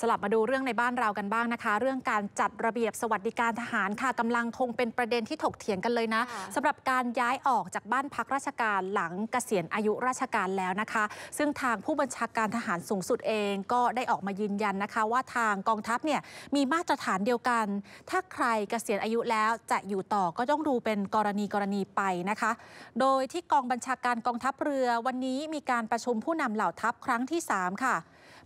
สลับมาดูเรื่องในบ้านเรากันบ้างนะคะ เรื่องการจัดระเบียบสวัสดิการทหารค่ะกำลังคงเป็นประเด็นที่ถกเถียงกันเลยนะสำหรับการย้ายออกจากบ้านพักราชการหลังเกษียณอายุราชการแล้วนะคะ ซึ่งทางผู้บัญชาการทหารสูงสุดเองก็ได้ออกมายืนยันนะคะ ว่าทางกองทัพเนี่ยมีมาตรฐานเดียวกัน ถ้าใครเกษียณอายุแล้วจะอยู่ต่อก็ต้องดูเป็นกรณีกรณีไปนะคะ โดยที่กองบัญชาการกองทัพเรือ วันนี้มีการประชุมผู้นำเหล่าทัพครั้งที่ 3 ค่ะ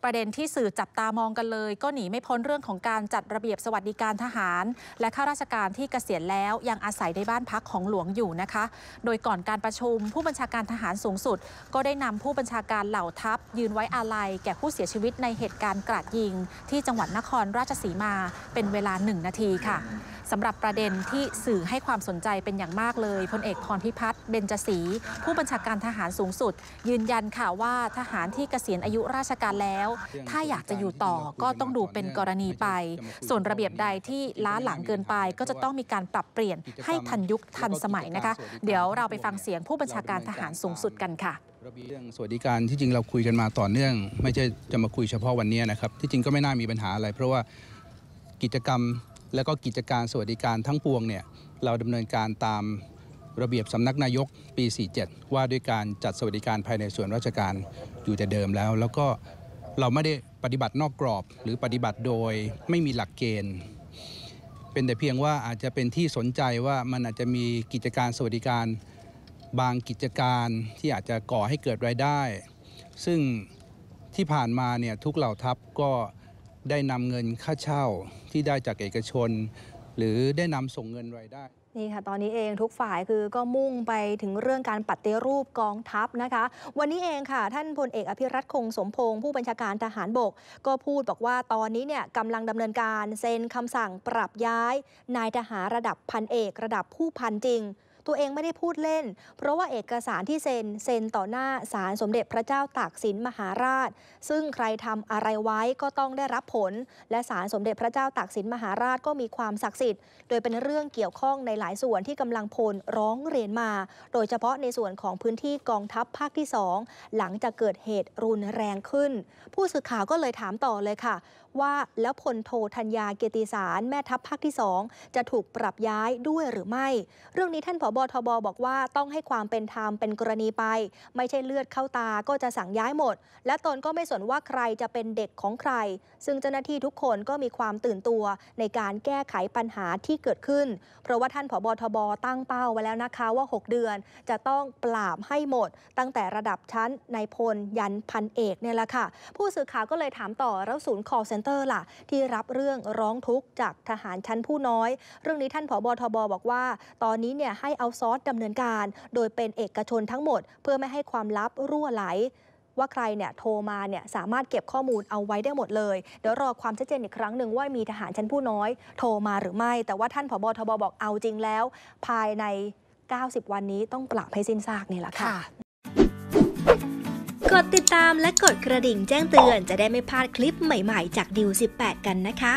ประเด็นที่สื่อจับตามองกันเลย ก็หนีไม่พ้นเรื่องของการจัดระเบียบสวัสดิการทหาร และข้าราชการที่เกษียณแล้วยังอาศัยในบ้านพักของหลวงอยู่นะคะ โดยก่อนการประชุมผู้บัญชาการทหารสูงสุด ก็ได้นำผู้บัญชาการเหล่าทัพยืนไว้อาลัยแก่ผู้เสียชีวิตในเหตุการณ์กราดยิง ที่จังหวัดนครราชสีมา เป็นเวลา 1 นาทีค่ะสำหรับประเด็นที่สื่อให้ความสนใจเป็นอย่างมากเลยพลเอกพรพิพัฒน์เบญจศรีผู้บัญชาการทหารสูงสุด ยืนยันค่ะว่าทหารที่เกษียณอายุราชการแล้ว ถ้าอยากจะอยู่ต่อก็ต้องดูเป็นกรณีไป ส่วนระเบียบใดที่ล้าหลังเกินไปก็จะต้องมีการปรับเปลี่ยนให้ทันยุคทันสมัยนะคะเดี๋ยวเราไปฟังเสียงผู้บัญชาการทหารสูงสุดกันค่ะเรื่องสวัสดิการที่จริงเราคุยกันมาต่อเนื่อง ไม่ใช่จะมาคุยเฉพาะวันนี้นะครับที่จริงก็ไม่น่ามีปัญหาอะไร เพราะว่ากิจกรรมและก็กิจการสวัสดิการทั้งปวงเนี่ยเราดำเนินการตามระเบียบสำนักนายกปี47ว่าด้วยการจัดสวัสดิการภายในส่วนราชการอยู่แต่เดิมแล้ว แล้วก็เราไม่ได้ปฏิบัตินอกกรอบ หรือปฏิบัติโดยไม่มีหลักเกณฑ์ เป็นแต่เพียงว่าอาจจะเป็นที่สนใจว่ามันอาจจะมีกิจการสวัสดิการบางกิจการที่อาจจะก่อให้เกิดรายได้ ซึ่งที่ผ่านมาเนี่ยทุกเหล่าทัพก็ได้นำเงินค่าเช่าที่ได้จากเอกชน หรือได้นำส่งเงินรายได้ นี่ค่ะ ตอนนี้เองทุกฝ่ายคือก็มุ่งไปถึงเรื่องการปฏิรูปกองทัพนะคะ วันนี้เองค่ะท่านพลเอกอภิรัตคงสมพงศ์ผู้บัญชาการทหารบก ก็พูดบอกว่าตอนนี้เนี่ยกำลังดำเนินการเซ็นคำสั่งปรับย้าย นายทหารระดับพันเอกระดับผู้พันจริงตัวเองไม่ได้พูดเล่น เพราะว่าเอกสารที่เซ็น เซ็นต่อหน้าศาลสมเด็จพระเจ้าตากสินมหาราช ซึ่งใครทำอะไรไว้ก็ต้องได้รับผล และศาลสมเด็จพระเจ้าตากสินมหาราชก็มีความศักดิ์สิทธิ์ โดยเป็นเรื่องเกี่ยวข้องในหลายส่วนที่กำลังพลร้องเรียนมา โดยเฉพาะในส่วนของพื้นที่กองทัพภาคที่2หลังจากเกิดเหตุรุนแรงขึ้น ผู้สื่อข่าวก็เลยถามต่อเลยค่ะ ว่าแล้วพลโทธัญญาเกติสารแม่ทัพภาคที่ 2 จะถูกปรับย้ายด้วยหรือไม่ เรื่องนี้ท่านผอบทบบอกว่าต้องให้ความเป็นธรรมเป็นกรณีไป ไม่ใช่เลือดเข้าตาก็จะสั่งย้ายหมด และตนก็ไม่สนว่าใครจะเป็นเด็กของใคร ซึ่งเจ้าหน้าที่ทุกคนก็มีความตื่นตัว ในการแก้ไขปัญหาที่เกิดขึ้น เพราะว่าท่านผบทบตั้งเป้าไว้แล้วนะคะว่า 6 เดือนจะต้องปราบให้หมด ตั้งแต่ระดับชั้นนายพลยันพันเอกเนี่ยแหละค่ะผู้สื่อข่าวก็เลยถามต่อแล้วศูนย์ call center ล่ะที่รับเรื่องร้องทุกข์จากทหารชั้นผู้น้อย เรื่องนี้ท่านผบทบบอกว่า ตอนนี้เนี่ยให้เอาซอสดำเนินการ โดยเป็นเอกชนทั้งหมดเพื่อไม่ให้ความลับรั่วไหล ว่าใครเนี่ยโทรมาเนี่ยสามารถเก็บข้อมูลเอาไว้ได้หมดเลย เดี๋ยวรอความชัดเจนอีกครั้งหนึ่งว่ามีทหารชั้นผู้น้อย โทรมาหรือไม่แต่ว่าท่านผบทบบอกเอาจริงแล้ว ภายใน 90 วันนี้ต้องปราบให้สิ้นซากนี่แหละค่ะ กดติดตามและกดกระดิ่งแจ้งเตือนจะได้ไม่พลาดคลิปใหม่ ๆ จากดิว18 กันนะคะ